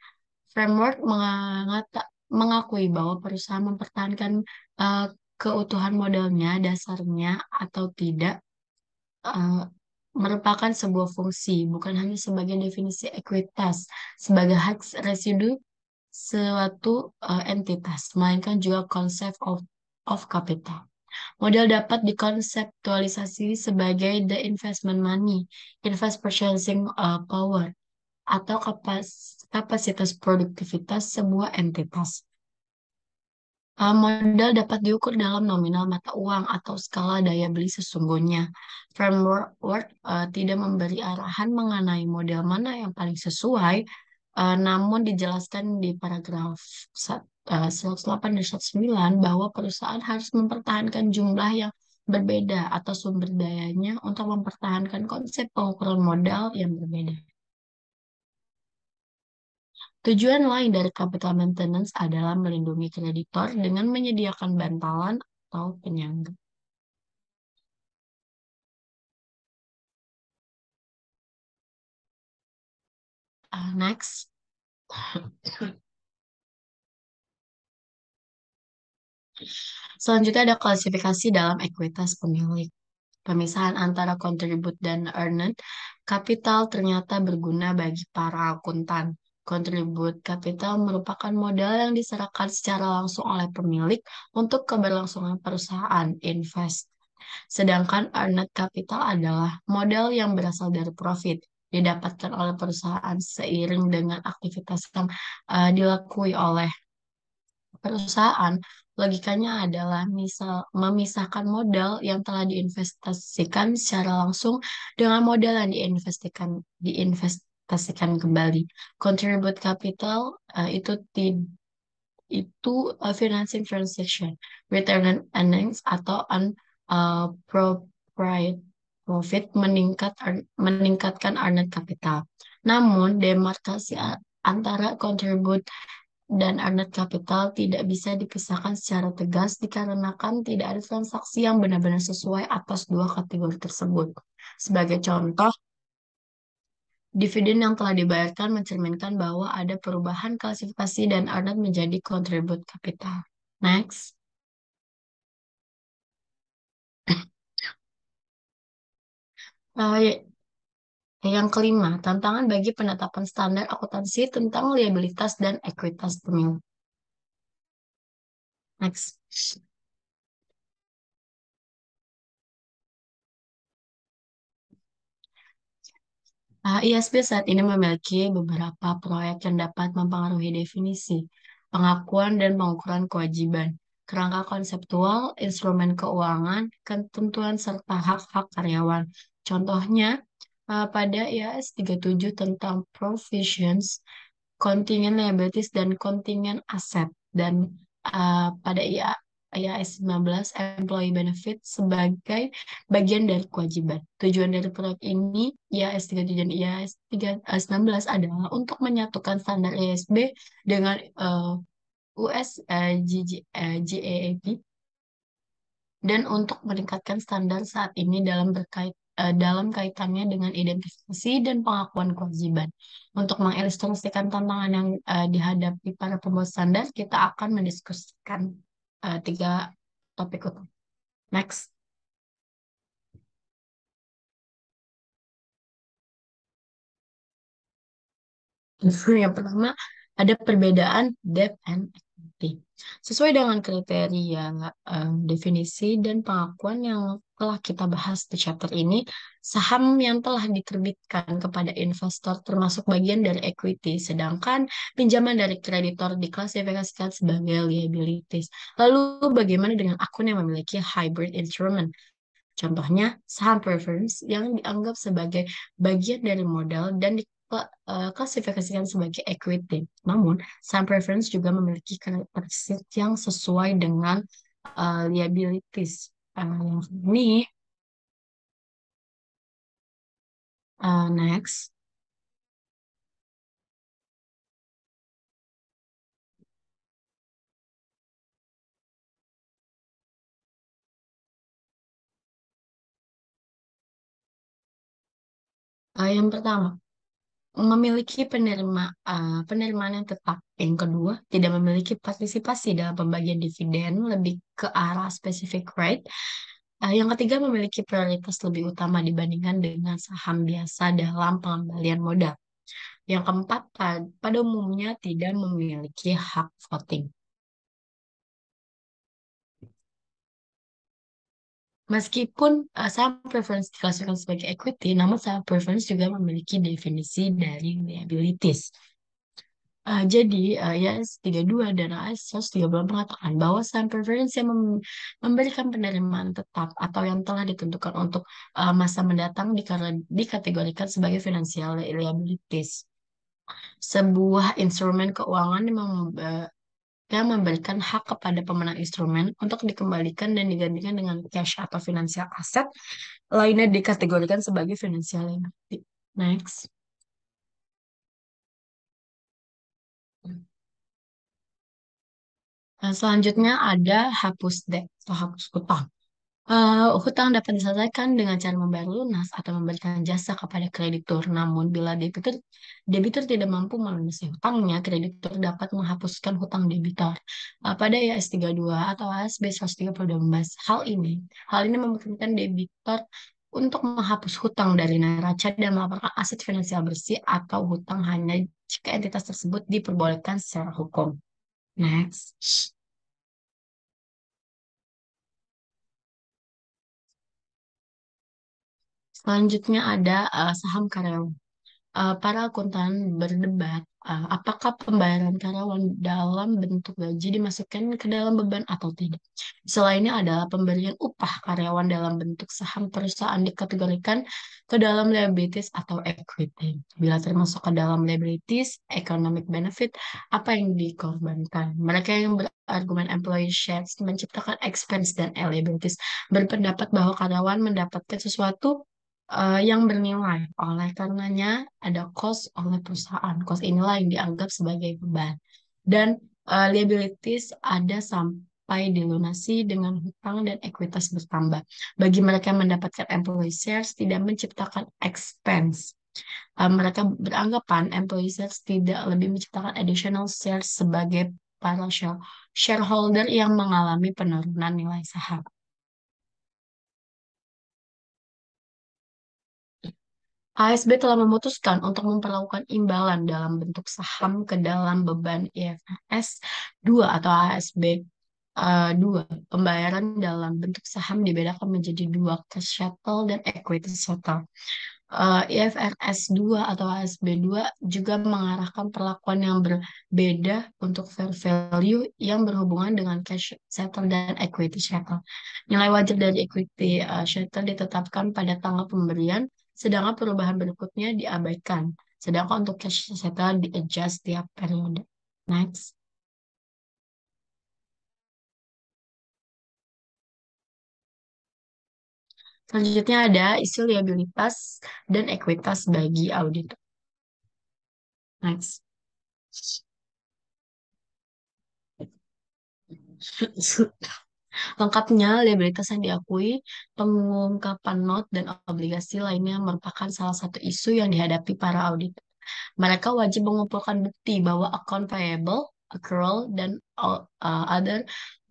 Framework mengata, mengakui bahwa perusahaan mempertahankan uh, keutuhan modalnya dasarnya atau tidak uh, merupakan sebuah fungsi, bukan hanya sebagai definisi ekuitas, sebagai hak residu suatu uh, entitas, melainkan juga konsep of, of capital. Modal dapat dikonseptualisasi sebagai the investment money, invest purchasing uh, power, atau kapas, kapasitas produktivitas sebuah entitas. Uh, modal dapat diukur dalam nominal mata uang atau skala daya beli sesungguhnya. Framework Word uh, tidak memberi arahan mengenai model mana yang paling sesuai, uh, namun dijelaskan di paragraf 108 eh, dan 109 bahwa perusahaan harus mempertahankan jumlah yang berbeda atau sumber dayanya untuk mempertahankan konsep pengukuran modal yang berbeda. Tujuan lain dari capital maintenance adalah melindungi kreditor iya. dengan menyediakan bantalan atau penyangga. Ah, next. Selanjutnya ada klasifikasi dalam ekuitas pemilik. Pemisahan antara kontribut dan earned, kapital ternyata berguna bagi para akuntan. Kontribut kapital merupakan modal yang diserahkan secara langsung oleh pemilik untuk keberlangsungan perusahaan, invest. Sedangkan earned capital adalah modal yang berasal dari profit, didapatkan oleh perusahaan seiring dengan aktivitas yang uh, dilakui oleh perusahaan. Logikanya adalah misal memisahkan modal yang telah diinvestasikan secara langsung dengan modal yang diinvestasikan diinvest kasihkan kembali. Contribute capital uh, itu di, itu uh, financing transaction, return on earnings atau on uh, profit meningkat meningkatkan earned capital. Namun demarkasi antara contribute dan earned capital tidak bisa dipisahkan secara tegas dikarenakan tidak ada transaksi yang benar-benar sesuai atas dua kategori tersebut. Sebagai contoh, Dividen yang telah dibayarkan mencerminkan bahwa ada perubahan klasifikasi dan earned menjadi kontribut kapital. Next. Uh, yang kelima, tantangan bagi penetapan standar akuntansi tentang liabilitas dan ekuitas pemilu. Next. Uh, ah, ISB iya, saat ini memiliki beberapa proyek yang dapat mempengaruhi definisi, pengakuan, dan pengukuran kewajiban, kerangka konseptual, instrumen keuangan, ketentuan, serta hak-hak karyawan. Contohnya, uh, pada IAS 37 tentang provisions, kontingen liabilities, dan kontingen aset, dan uh, pada IAS Ya, S15 Employee Benefit sebagai bagian dari kewajiban. Tujuan dari produk ini ya s 37 dan IAS 3, 16 adalah untuk menyatukan standar ISB e dengan uh, eh, US uh, eh, GG, uh, eh, e e dan untuk meningkatkan standar saat ini dalam berkait dalam kaitannya dengan identifikasi dan pengakuan kewajiban. Untuk mengilustrasikan tantangan yang uh, dihadapi para pembuat standar, kita akan mendiskusikan uh, tiga topik utama. Next. yang pertama ada perbedaan depth and equity. Sesuai dengan kriteria um, definisi dan pengakuan yang telah kita bahas di chapter ini, saham yang telah diterbitkan kepada investor termasuk bagian dari equity, sedangkan pinjaman dari kreditor diklasifikasikan sebagai liabilities. Lalu bagaimana dengan akun yang memiliki hybrid instrument? Contohnya, saham preference yang dianggap sebagai bagian dari modal dan diklasifikasikan eh, sebagai equity. Namun, saham preference juga memiliki karakteristik yang sesuai dengan uh, liabilities Um, ini Uh, next. Uh, yang pertama memiliki penerimaan eh, penerimaan yang tetap. Yang kedua, tidak memiliki partisipasi dalam pembagian dividen lebih ke arah specific Uh, Yang ketiga, memiliki prioritas lebih utama dibandingkan dengan saham biasa dalam pengembalian modal. Yang keempat, pada umumnya tidak memiliki hak voting. Meskipun uh, ah, saham preference dikasihkan sebagai equity, namun saham preference juga memiliki definisi dari liabilities. Uh, jadi, uh, IAS 32 dan AS belum mengatakan bahwa saham preference yang mem memberikan penerimaan tetap atau yang telah ditentukan untuk uh, masa mendatang dikategorikan sebagai financial liabilities. Sebuah instrumen keuangan yang mem eh, yang memberikan hak kepada pemenang instrumen untuk dikembalikan dan digantikan dengan cash atau finansial aset lainnya dikategorikan sebagai finansial liability. Next. Nah, selanjutnya ada hapus debt atau hapus utang. Uh, hutang dapat diselesaikan dengan cara membayar lunas atau memberikan jasa kepada kreditur. Namun, bila debitur debitur tidak mampu melunasi hutangnya, kreditur dapat menghapuskan hutang debitur Uh, pada IAS 32 atau ASB 132. Hal ini hal ini memungkinkan debitur untuk menghapus hutang dari neraca dan melaporkan aset finansial bersih atau hutang hanya jika entitas tersebut diperbolehkan secara hukum. Next. Selanjutnya ada uh, saham karyawan. Uh, eh, para akuntan berdebat uh, apakah pembayaran karyawan dalam bentuk gaji dimasukkan ke dalam beban atau tidak. Selainnya adalah pemberian upah karyawan dalam bentuk saham perusahaan dikategorikan ke dalam liabilities atau equity. Bila termasuk ke dalam liabilities, economic benefit, apa yang dikorbankan? Mereka yang berargumen employee shares menciptakan expense dan liabilities berpendapat bahwa karyawan mendapatkan sesuatu uh, yang bernilai. Oleh karenanya ada cost oleh perusahaan. Cost inilah yang dianggap sebagai beban. Dan uh, liabilities ada sampai dilunasi dengan hutang dan ekuitas bertambah. Bagi mereka yang mendapatkan employee shares tidak menciptakan expense. Uh, mereka beranggapan employee shares tidak lebih menciptakan additional shares sebagai para shareholder yang mengalami penurunan nilai saham. ASB telah memutuskan untuk memperlakukan imbalan dalam bentuk saham ke dalam beban IFRS 2 atau ASB Uh, eh, dua, pembayaran dalam bentuk saham dibedakan menjadi dua cash settle dan equity settle. Uh, eh, IFRS 2 atau ASB 2 juga mengarahkan perlakuan yang berbeda untuk fair value yang berhubungan dengan cash settle dan equity settle. Nilai wajar dari equity uh, settle ditetapkan pada tanggal pemberian sedangkan perubahan berikutnya diabaikan. Sedangkan untuk cash settle di-adjust tiap periode. Next. Selanjutnya ada isu liabilitas dan ekuitas bagi auditor. Next. Lengkapnya, liabilitas yang diakui, pengungkapan not dan obligasi lainnya merupakan salah satu isu yang dihadapi para auditor. Mereka wajib mengumpulkan bukti bahwa account payable, accrual, dan uh, other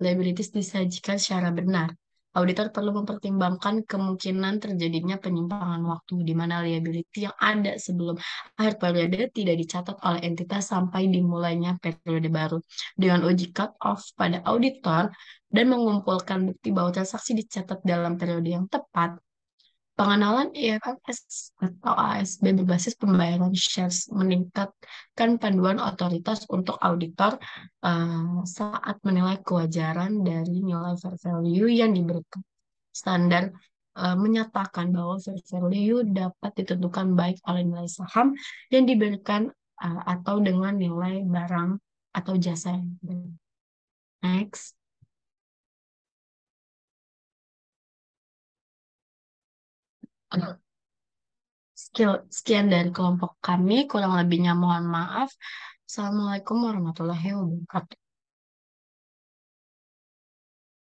liabilities disajikan secara benar auditor perlu mempertimbangkan kemungkinan terjadinya penyimpangan waktu di mana liability yang ada sebelum akhir periode tidak dicatat oleh entitas sampai dimulainya periode baru. Dengan uji cut-off pada auditor dan mengumpulkan bukti bahwa transaksi dicatat dalam periode yang tepat, pengenalan IFRS iya kan, atau ASB berbasis pembayaran shares meningkatkan panduan otoritas untuk auditor uh, saat menilai kewajaran dari nilai fair value yang diberikan. Standar eh, menyatakan bahwa fair value dapat ditentukan baik oleh nilai saham yang diberikan eh, atau dengan nilai barang atau jasa yang diberikan. Next. Skill sekian dari kelompok kami, kurang lebihnya mohon maaf. Assalamualaikum warahmatullahi wabarakatuh.